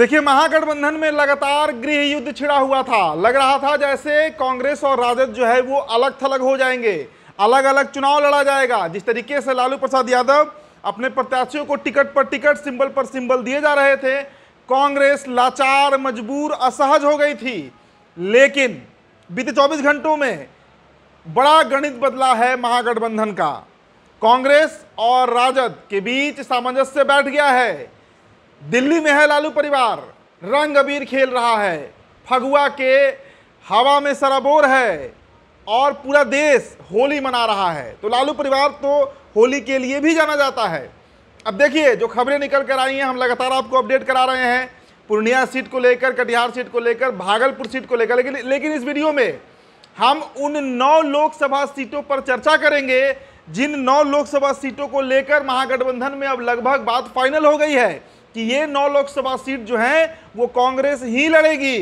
देखिए महागठबंधन में लगातार गृह युद्ध छिड़ा हुआ था लग रहा था जैसे कांग्रेस और राजद जो है वो अलग थलग हो जाएंगे अलग अलग चुनाव लड़ा जाएगा जिस तरीके से लालू प्रसाद यादव अपने प्रत्याशियों को टिकट पर टिकट सिंबल पर सिंबल दिए जा रहे थे कांग्रेस लाचार मजबूर असहज हो गई थी लेकिन बीते 24 घंटों में बड़ा गणित बदला है महागठबंधन का कांग्रेस और राजद के बीच सामंजस्य बैठ गया है दिल्ली में है लालू परिवार रंग अबीर खेल रहा है फगुआ के हवा में सराबोर है और पूरा देश होली मना रहा है तो लालू परिवार तो होली के लिए भी जाना जाता है अब देखिए जो खबरें निकल कर आई हैं हम लगातार आपको अपडेट करा रहे हैं पूर्णिया सीट को लेकर कटिहार सीट को लेकर भागलपुर सीट को लेकर लेकिन लेकिन इस वीडियो में हम उन नौ लोकसभा सीटों पर चर्चा करेंगे जिन नौ लोकसभा सीटों को लेकर महागठबंधन में अब लगभग बात फाइनल हो गई है कि ये नौ लोकसभा सीट जो है वो कांग्रेस ही लड़ेगी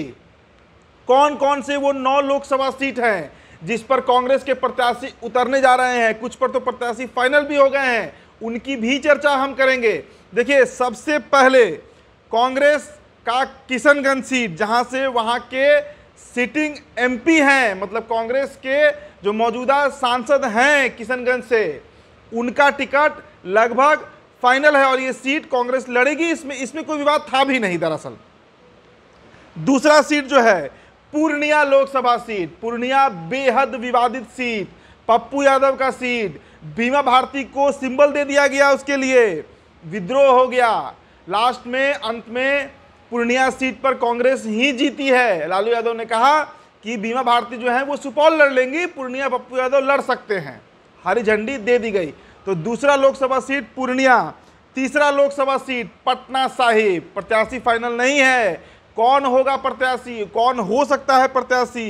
कौन कौन से वो नौ लोकसभा सीट हैं जिस पर कांग्रेस के प्रत्याशी उतरने जा रहे हैं कुछ पर तो प्रत्याशी फाइनल भी हो गए हैं उनकी भी चर्चा हम करेंगे देखिए सबसे पहले कांग्रेस का किशनगंज सीट जहां से वहां के सिटिंग एमपी हैं मतलब कांग्रेस के जो मौजूदा सांसद हैं किशनगंज से उनका टिकट लगभग फाइनल है और ये सीट कांग्रेस लड़ेगी इसमें इसमें कोई विवाद था भी नहीं दरअसल दूसरा सीट जो है पूर्णिया लोकसभा सीट पूर्णिया बेहद विवादित सीट पप्पू यादव का सीट बीमा भारती को सिंबल दे दिया गया उसके लिए विद्रोह हो गया लास्ट में अंत में पूर्णिया सीट पर कांग्रेस ही जीती है लालू यादव ने कहा कि बीमा भारती जो है वो सुपौल लड़ लेंगी पूर्णिया पप्पू यादव लड़ सकते हैं हरी झंडी दे दी गई तो दूसरा लोकसभा सीट पूर्णिया तीसरा लोकसभा सीट पटना साहिब प्रत्याशी फाइनल नहीं है कौन होगा प्रत्याशी कौन हो सकता है प्रत्याशी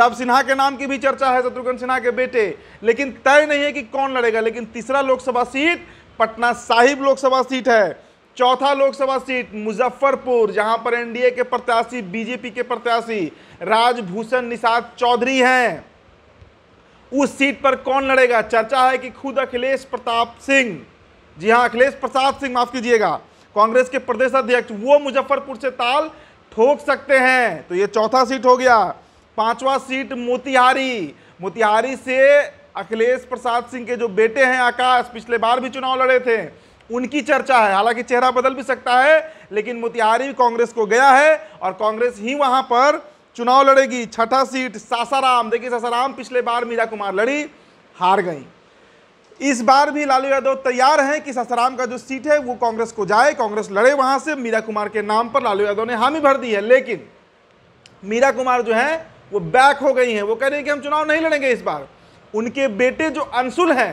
लव सिन्हा के नाम की भी चर्चा है शत्रुघ्न सिन्हा के बेटे लेकिन तय नहीं है कि कौन लड़ेगा लेकिन तीसरा लोकसभा सीट पटना साहिब लोकसभा सीट है चौथा लोकसभा सीट मुजफ्फरपुर जहां पर एनडीए के प्रत्याशी बीजेपी के प्रत्याशी राजभूषण निषाद चौधरी हैं उस सीट पर कौन लड़ेगा चर्चा है कि खुद अखिलेश प्रताप सिंह जी हाँ अखिलेश प्रसाद सिंह माफ कीजिएगा कांग्रेस के प्रदेश अध्यक्ष वो मुजफ्फरपुर से ताल ठोक सकते हैं तो ये चौथा सीट हो गया पांचवा सीट मोतिहारी मोतिहारी से अखिलेश प्रसाद सिंह के जो बेटे हैं आकाश पिछले बार भी चुनाव लड़े थे उनकी चर्चा है हालांकि चेहरा बदल भी सकता है लेकिन मोतिहारी कांग्रेस को गया है और कांग्रेस ही वहां पर चुनाव लड़ेगी छठा सीट सासाराम देखिए सासाराम पिछले बार मीरा कुमार लड़ी हार गई इस बार भी लालू यादव तैयार हैं कि सासाराम का जो सीट है वो कांग्रेस को जाए कांग्रेस लड़े वहां से मीरा कुमार के नाम पर लालू यादव ने हामी भर दी है लेकिन मीरा कुमार जो है वो बैक हो गई हैं वो कह रही हैं कि हम चुनाव नहीं लड़ेंगे इस बार उनके बेटे जो अंशुल हैं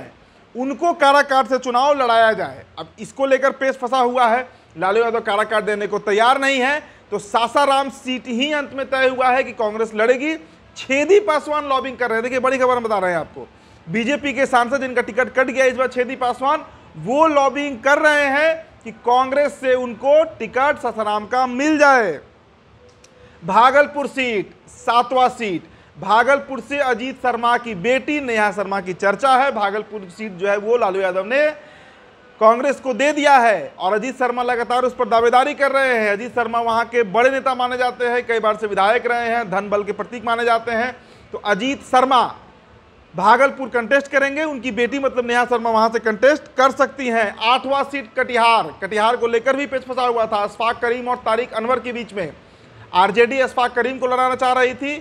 उनको काराकाट से चुनाव लड़ाया जाए अब इसको लेकर पेश फंसा हुआ है लालू यादव काराकाट देने को तैयार नहीं है तो सासाराम सीट ही अंत में तय हुआ है कि कांग्रेस लड़ेगी छेदी पासवान लॉबिंग कर रहे हैं देखिए बड़ी खबर हम बता रहे हैं आपको बीजेपी के सांसद जिनका टिकट कट गया इस बार छेदी पासवान वो लॉबिंग कर रहे हैं कि कांग्रेस से उनको टिकट सासाराम का मिल जाए भागलपुर सीट सातवां सीट भागलपुर से अजीत शर्मा की बेटी नेहा शर्मा की चर्चा है भागलपुर सीट जो है वो लालू यादव ने कांग्रेस को दे दिया है और अजीत शर्मा लगातार उस पर दावेदारी कर रहे हैं अजीत शर्मा वहाँ के बड़े नेता माने जाते हैं कई बार से विधायक रहे हैं धन बल के प्रतीक माने जाते हैं तो अजीत शर्मा भागलपुर कंटेस्ट करेंगे उनकी बेटी मतलब नेहा शर्मा वहां से कंटेस्ट कर सकती हैं आठवां सीट कटिहार कटिहार को लेकर भी पेच फंसा हुआ था अशफाक करीम और तारिक अनवर के बीच में आरजेडी जे करीम को लड़ाना चाह रही थी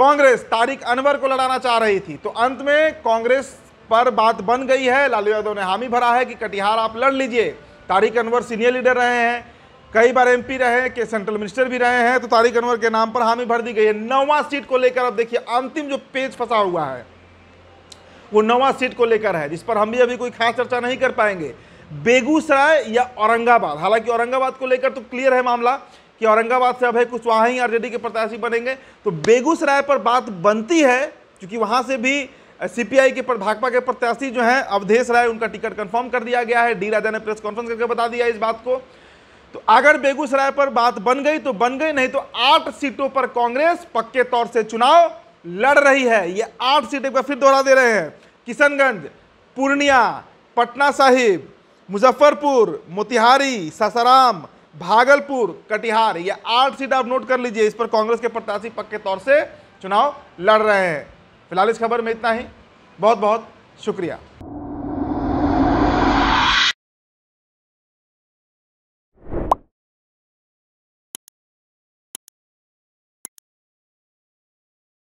कांग्रेस तारिक अनवर को लड़ाना चाह रही थी तो अंत में कांग्रेस पर बात बन गई है लालू यादव ने हामी भरा है कि कटिहार आप लड़ लीजिए तारिक अनवर सीनियर लीडर रहे हैं कई बार एमपी रहे हैं के सेंट्रल मिनिस्टर भी रहे हैं तो तारिक अनवर के नाम पर हामी भर दी गई है नवा सीट को लेकर अब देखिए अंतिम जो पेज फंसा हुआ है वो नवा सीट को लेकर है जिस पर हम भी अभी कोई खास चर्चा नहीं कर पाएंगे बेगूसराय या औरंगाबाद हालांकि औरंगाबाद को लेकर तो क्लियर है मामला कि औरंगाबाद से अब अभय कुशवाहा ही आरजेडी के प्रत्याशी बनेंगे तो बेगूसराय पर बात बनती है क्योंकि वहां से भी सीपीआई के पर भाकपा के प्रत्याशी जो हैं अवधेश राय उनका टिकट कंफर्म कर दिया गया है डी राजा ने प्रेस कॉन्फ्रेंस करके बता दिया इस बात को तो अगर बेगूसराय पर बात बन गई तो बन गई नहीं तो आठ सीटों पर कांग्रेस पक्के तौर से चुनाव लड़ रही है ये आठ सीटें फिर दोहरा दे रहे हैं किशनगंज पूर्णिया पटना साहिब मुजफ्फरपुर मोतिहारी सासाराम भागलपुर कटिहार ये आठ सीट आप नोट कर लीजिए इस पर कांग्रेस के प्रत्याशी पक्के तौर से चुनाव लड़ रहे हैं फिलहाल इस खबर में इतना ही बहुत बहुत शुक्रिया